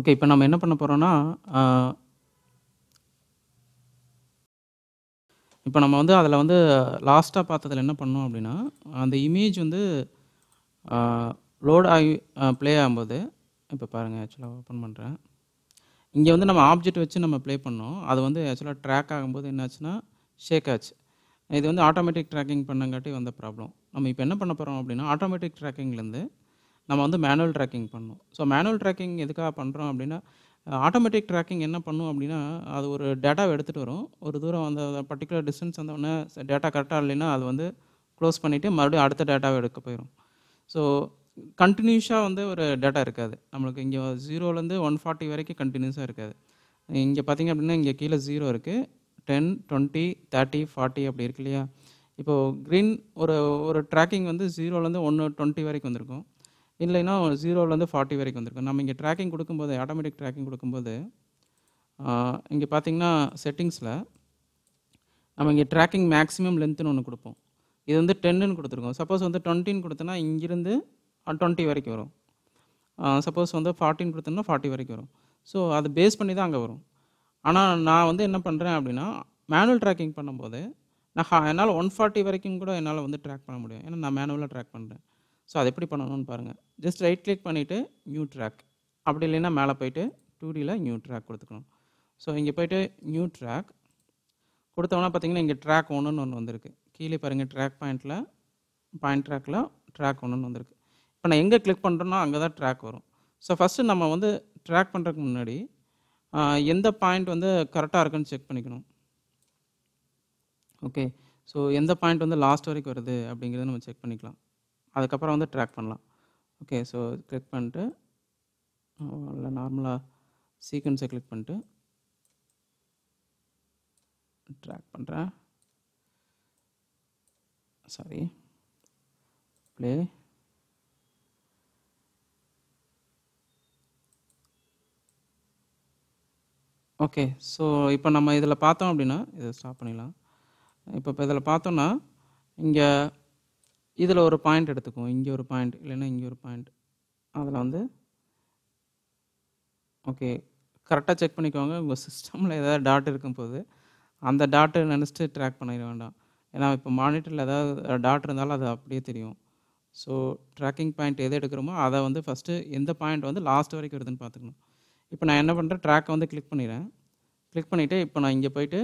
Okay இப்போ நம்ம என்ன பண்ண போகிறோன்னா இப்போ நம்ம வந்து அதில் வந்து லாஸ்ட்டாக பார்த்ததில் என்ன பண்ணோம் அப்படின்னா அந்த இமேஜ் வந்து லோட் ஆகி ப்ளே ஆகும்போது இப்போ பாருங்கள் ஆக்சுவலாக ஓப்பன் பண்ணுறேன் இங்கே வந்து நம்ம ஆப்ஜெக்ட் வச்சு நம்ம ப்ளே பண்ணோம் அது வந்து ஆக்சுவலாக ட்ராக் ஆகும்போது என்னாச்சுன்னா ஷேக் ஆச்சு இது வந்து ஆட்டோமேட்டிக் ட்ராக்கிங் பண்ணங்காட்டி வந்த ப்ராப்ளம் நம்ம இப்போ என்ன பண்ண போகிறோம் அப்படின்னா ஆட்டோமேட்டிக் ட்ராக்கிங்லேருந்து நம்ம வந்து மேனுவல் ட்ராக்கிங் பண்ணணும் ஸோ மேனுவல் ட்ராக்கிங் எதுக்காக பண்ணுறோம் அப்படின்னா ஆட்டோமேட்டிக் ட்ராக்கிங் என்ன பண்ணும் அப்படின்னா அது ஒரு டேட்டாவை எடுத்துகிட்டு வரும் ஒரு தூரம் அந்த பர்டிகுலர் டிஸ்டன்ஸ் வந்தோடனே டேட்டா கரெக்டாக இல்லைன்னா அது வந்து க்ளோஸ் பண்ணிவிட்டு மறுபடியும் அடுத்த டேட்டாவை எடுக்க போயிடும் ஸோ கண்டினியூஸாக வந்து ஒரு டேட்டா இருக்காது நம்மளுக்கு இங்கே ஜீரோலேருந்து ஒன் ஃபார்ட்டி வரைக்கும் கண்டினியூஸாக இருக்காது இங்கே பார்த்திங்க அப்படின்னா இங்கே கீழே ஜீரோ இருக்குது டென் டுவெண்ட்டி தேர்ட்டி ஃபார்ட்டி அப்படி இருக்கு இல்லையா இப்போது க்ரீன் ஒரு ஒரு ட்ராக்கிங் வந்து ஜீரோலேருந்து ஒன்று டுவெண்ட்டி வரைக்கும் வந்திருக்கும் இல்லைன்னா ஜீரோலேருந்து ஃபார்ட்டி வரைக்கும் வந்திருக்கும் நம்ம இங்கே ட்ராக்கிங் கொடுக்கும்போது ஆட்டோமேட்டிக் ட்ராக்கிங் கொடுக்கும்போது இங்கே பார்த்தீங்கன்னா செட்டிங்ஸில் நம்ம இங்கே ட்ராக்கிங் மேக்ஸிமம் லென்த்துன்னு ஒன்று கொடுப்போம் இது வந்து டென்னுன்னு கொடுத்துருக்கோம் சப்போஸ் வந்து டுவெண்ட்டின்னு கொடுத்தோன்னா இங்கிருந்து டுவெண்ட்டி வரைக்கும் வரும் சப்போஸ் வந்து ஃபார்ட்டின்னு கொடுத்தோம்னா ஃபார்ட்டி வரைக்கும் வரும் ஸோ அது பேஸ் பண்ணி தான் அங்கே வரும் ஆனால் நான் வந்து என்ன பண்ணுறேன் அப்படின்னா மேனுவல் ட்ராக்கிங் பண்ணும்போது நான் என்னால் ஒன் ஃபார்ட்டி வரைக்கும் கூட என்னால் வந்து ட்ராக் பண்ண முடியும் ஏன்னா நான் மேனுவலாக ட்ராக் பண்ணுறேன் ஸோ அது எப்படி பண்ணணும்னு பாருங்கள் ஜஸ்ட் ரைட் கிளிக் பண்ணிவிட்டு நியூ ட்ராக் அப்படி இல்லைன்னா மேலே போயிட்டு டூடியில் நியூ ட்ராக் கொடுத்துக்கணும் ஸோ இங்கே போயிட்டு நியூ ட்ராக் கொடுத்தோம்னா பார்த்தீங்கன்னா இங்கே ட்ராக் ஒன்றுன்னு ஒன்று வந்திருக்கு கீழே பாருங்கள் ட்ராக் பாயிண்ட்டில் பாயிண்ட் ட்ராக்கில் ட்ராக் ஒன்றுன்னு வந்திருக்கு இப்போ நான் எங்கே கிளிக் பண்ணுறேனோ அங்கே தான் ட்ராக் வரும் ஸோ ஃபஸ்ட்டு நம்ம வந்து ட்ராக் பண்ணுறதுக்கு முன்னாடி எந்த பாயிண்ட் வந்து கரெக்டாக இருக்குன்னு செக் பண்ணிக்கணும் ஓகே ஸோ எந்த பாயிண்ட் வந்து லாஸ்ட் வரைக்கும் வருது அப்படிங்கிறத நம்ம செக் பண்ணிக்கலாம் அதுக்கப்புறம் வந்து ட்ராக் பண்ணலாம் ஓகே ஸோ கிளிக் பண்ணிட்டு இல்லை நார்மலாக சீக்வன்ஸை கிளிக் பண்ணிட்டு ட்ராக் பண்ணுறேன் சாரி ப்ளே ஓகே ஸோ இப்போ நம்ம இதில் பார்த்தோம் அப்படின்னா இதை ஸ்டாப் பண்ணிடலாம் இப்போ இப்போ இதில் பார்த்தோன்னா இங்கே இதில் ஒரு பாயிண்ட் எடுத்துக்குவோம் இங்கே ஒரு பாயிண்ட் இல்லைன்னா இங்கே ஒரு பாயிண்ட் அதில் வந்து ஓகே கரெக்டாக செக் பண்ணிக்கோங்க உங்கள் சிஸ்டமில் ஏதாவது டாட் இருக்கும் போது அந்த டாட்டை நினச்சிட்டு ட்ராக் பண்ணிட வேண்டாம் ஏன்னா இப்போ மானிட்டரில் ஏதாவது டாட் இருந்தாலும் அது அப்படியே தெரியும் ஸோ ட்ராக்கிங் பாயிண்ட் எது எடுக்கிறோமோ அதை வந்து ஃபஸ்ட்டு எந்த பாயிண்ட் வந்து லாஸ்ட் வரைக்கும் வருதுன்னு பார்த்துக்கணும் இப்போ நான் என்ன பண்ணுறேன் ட்ராக்கை வந்து கிளிக் பண்ணிடுறேன் கிளிக் பண்ணிவிட்டு இப்போ நான் இங்கே போயிட்டு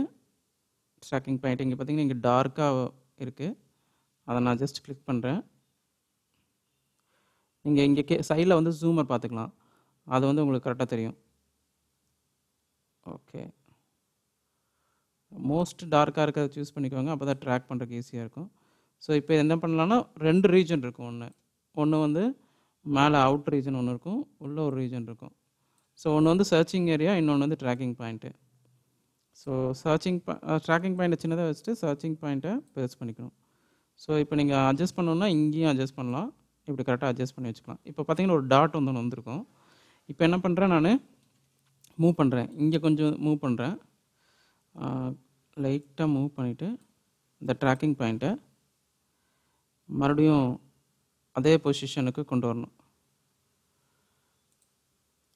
ட்ராக்கிங் பாயிண்ட் இங்கே பார்த்தீங்கன்னா இங்கே டார்க்காக இருக்குது அதை நான் ஜஸ்ட் கிளிக் பண்ணுறேன் நீங்கள் இங்கே கே சைடில் வந்து ஜூமர் பார்த்துக்கலாம் அது வந்து உங்களுக்கு கரெக்டாக தெரியும் ஓகே மோஸ்ட் டார்க்காக இருக்கிறத சூஸ் பண்ணிக்கோங்க அப்போ தான் ட்ராக் பண்ணுறதுக்கு ஈஸியாக இருக்கும் ஸோ இப்போ என்ன பண்ணலான்னா ரெண்டு ரீஜன் இருக்கும் ஒன்று ஒன்று வந்து மேலே அவுட் ரீஜன் ஒன்று இருக்கும் உள்ளே ஒரு ரீஜன் இருக்கும் ஸோ ஒன்று வந்து சர்ச்சிங் ஏரியா இன்னொன்று வந்து tracking point so searching tracking பாயிண்ட்டை சின்னதாக வச்சுட்டு சர்ச்சிங் பாயிண்ட்டை பேஸ் பண்ணிக்கணும் ஸோ இப்போ நீங்கள் அட்ஜஸ்ட் பண்ணணுன்னா இங்கேயும் அட்ஜஸ்ட் பண்ணலாம் இப்படி கரெக்டாக அட்ஜஸ்ட் பண்ணி வச்சுக்கலாம் இப்போ பார்த்தீங்கன்னா ஒரு டாட் வந்து ஒன்று வந்திருக்கும் இப்போ என்ன பண்ணுறேன் நான் மூவ் பண்ணுறேன் இங்கே கொஞ்சம் மூவ் பண்ணுறேன் லைட்டாக மூவ் பண்ணிவிட்டு இந்த ட்ராக்கிங் பாயிண்ட்டை மறுபடியும் அதே பொசிஷனுக்கு கொண்டு வரணும்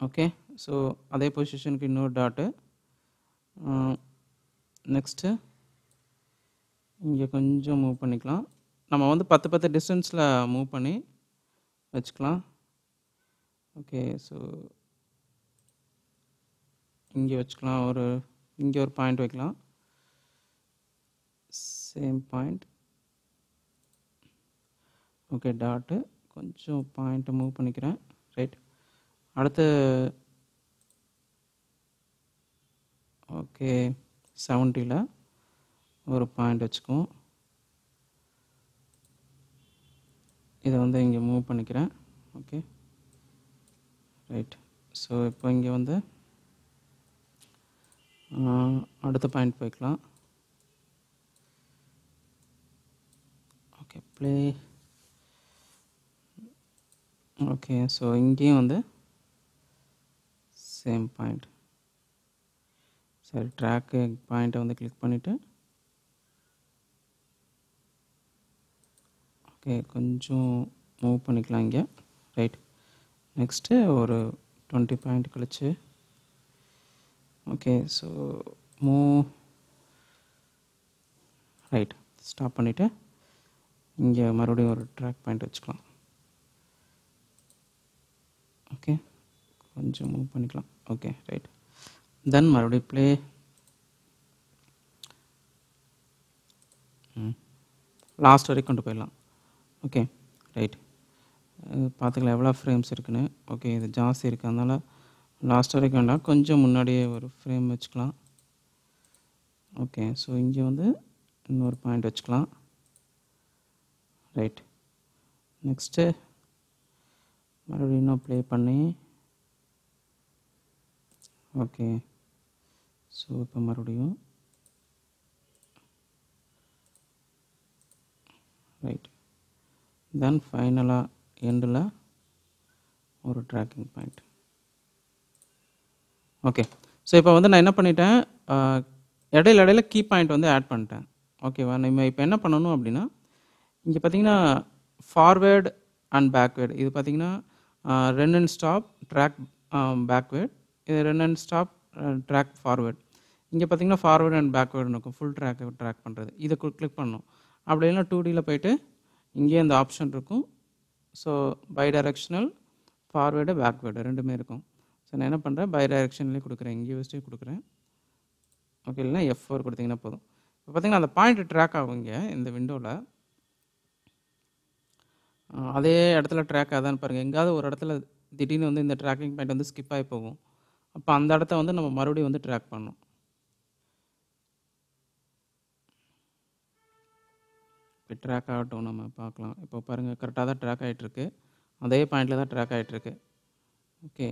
ஓகே ஸோ அதே பொசிஷனுக்கு இன்னொரு டாட்டு நெக்ஸ்ட்டு இங்கே கொஞ்சம் மூவ் பண்ணிக்கலாம் நம்ம வந்து பத்து பத்து டிஸ்டன்ஸில் மூவ் பண்ணி வச்சுக்கலாம் ஓகே ஸோ இங்கே வச்சுக்கலாம் ஒரு இங்கே ஒரு பாயிண்ட் வைக்கலாம் சேம் பாயிண்ட் ஓகே டாட்டு கொஞ்சம் பாயிண்ட்டை மூவ் பண்ணிக்கிறேன் ரைட் அடுத்து ஓகே செவன்ட்டியில் ஒரு பாயிண்ட் வச்சுக்குவோம் இதை வந்து இங்கே மூவ் பண்ணிக்கிறேன் ஓகே ரைட் ஸோ இப்போ இங்கே வந்து அடுத்த பாயிண்ட் போய்க்கலாம் ஓகே ப்ளே ஓகே ஸோ இங்கேயும் வந்து சேம் பாயிண்ட் சரி ட்ராக்கு பாயிண்ட்டை வந்து கிளிக் பண்ணிவிட்டு ஓகே கொஞ்சம் மூவ் பண்ணிக்கலாம் இங்கே ரைட் நெக்ஸ்ட்டு ஒரு டுவெண்ட்டி பாயிண்ட் கழிச்சு okay so move right stop பண்ணிவிட்டு இங்கே மறுபடியும் ஒரு ட்ராக் பாயிண்ட் வச்சுக்கலாம் ஓகே கொஞ்சம் மூவ் பண்ணிக்கலாம் ஓகே ரைட் தென் மறுபடியும் ப்ளே லாஸ்ட் hmm. வரைக்கும் கொண்டு போயிடலாம் ஓகே ரைட் பார்த்துக்கலாம் எவ்வளோ ஃப்ரேம்ஸ் இருக்குன்னு ஓகே இது ஜாஸ்தி இருக்குது அதனால் லாஸ்ட் வரைக்கும் வேண்டாம் கொஞ்சம் முன்னாடியே ஒரு ஃப்ரேம் வச்சுக்கலாம் ஓகே ஸோ இங்கே வந்து இன்னொரு பாயிண்ட் வச்சுக்கலாம் ரைட் நெக்ஸ்ட்டு மறுபடியும் இன்னும் ப்ளே பண்ணி ஓகே ஸோ இப்போ மறுபடியும் ரைட் தென் ஃபைனலாக எண்டில் ஒரு ட்ராக்கிங் பாயிண்ட் ஓகே ஸோ இப்போ வந்து நான் என்ன பண்ணிட்டேன் இடையில இடையில கீ பாயிண்ட் வந்து ஆட் பண்ணிட்டேன் ஓகேவா நம்ம இப்போ என்ன பண்ணணும் அப்படின்னா இங்கே பார்த்தீங்கன்னா ஃபார்வேர்டு அண்ட் பேக்வேர்டு இது பார்த்தீங்கன்னா run and stop track backward இது run and stop track forward இங்கே பார்த்தீங்கன்னா ஃபார்வேர்டு அண்ட் பேக்வேர்டு இருக்கும் ஃபுல் ட்ராக் ட்ராக் பண்ணுறது இதை கிளிக் பண்ணணும் அப்படி இல்லைன்னா டூ டியில் போயிட்டு இங்கேயே இந்த ஆப்ஷன் இருக்கும் so bidirectional forward backward ரெண்டுமே இருக்கும் ஸோ நான் என்ன பண்ணுறேன் பை டைரக்ஷன்லேயே கொடுக்குறேன் இங்கே வச்சுட்டு கொடுக்குறேன் ஓகே இல்லைனா எஃப் ஃபோர் கொடுத்தீங்கன்னா போதும் இப்போ பார்த்தீங்கன்னா அந்த பாயிண்ட் ட்ராக் ஆகும் இங்கே இந்த விண்டோவில் அதே இடத்துல ட்ராக் ஆதான்னு பாருங்கள் எங்கேயாவது ஒரு இடத்துல திடீர்னு வந்து இந்த ட்ராக்கிங் பாயிண்ட் வந்து ஸ்கிப் ஆகி போகும் அப்போ அந்த இடத்த வந்து நம்ம மறுபடியும் வந்து ட்ராக் பண்ணணும் இப்போ ட்ராக் ஆகட்டும் நம்ம பார்க்கலாம் இப்போ பாருங்கள் கரெக்டாக தான் ட்ராக் ஆகிட்டுருக்கு அதே பாயிண்டில் தான் ட்ராக் ஆகிட்டுருக்கு ஓகே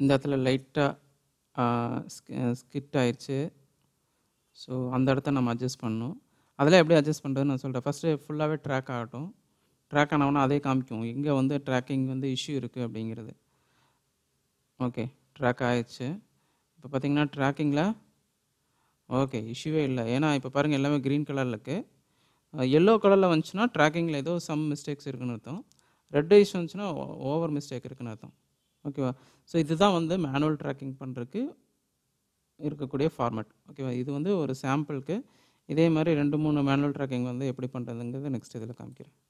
இந்த இடத்துல லைட்டாக ஸ்கிட் ஆயிடுச்சு ஸோ அந்த இடத்த நம்ம அட்ஜஸ்ட் பண்ணணும் அதெல்லாம் எப்படி அட்ஜஸ்ட் பண்ணுறதுன்னு நான் சொல்கிறேன் ஃபஸ்ட்டு ஃபுல்லாகவே ட்ராக் ஆகட்டும் ட்ராக் ஆனவொன்னே அதே காமிக்கும் இங்கே வந்து ட்ராக்கிங் வந்து இஷ்யூ இருக்குது அப்படிங்கிறது ஓகே ட்ராக் ஆயிடுச்சு இப்போ பார்த்தீங்கன்னா ட்ராக்கிங்கில் ஓகே இஷ்யூவே இல்லை ஏன்னா இப்போ பாருங்கள் எல்லாமே க்ரீன் கலரில் இருக்குது எல்லோ கலரில் வந்துச்சுன்னா ட்ராக்கிங்கில் ஏதோ சம் மிஸ்டேக்ஸ் இருக்குன்னு அர்த்தம் ரெட் ஐஸ் வந்துச்சுன்னா ஓவர் மிஸ்டேக் இருக்குன்னு அர்த்தம் ஓகேவா ஸோ இதுதான் வந்து மேனுவல் ட்ராக்கிங் பண்ணுறதுக்கு இருக்கக்கூடிய ஃபார்மேட் ஓகேவா இது வந்து ஒரு சாம்பிளுக்கு இதே மாதிரி ரெண்டு மூணு மேனுவல் ட்ராக்கிங் வந்து எப்படி பண்ணுறதுங்கிறது நெக்ஸ்ட் இதில் காமிக்கிறேன்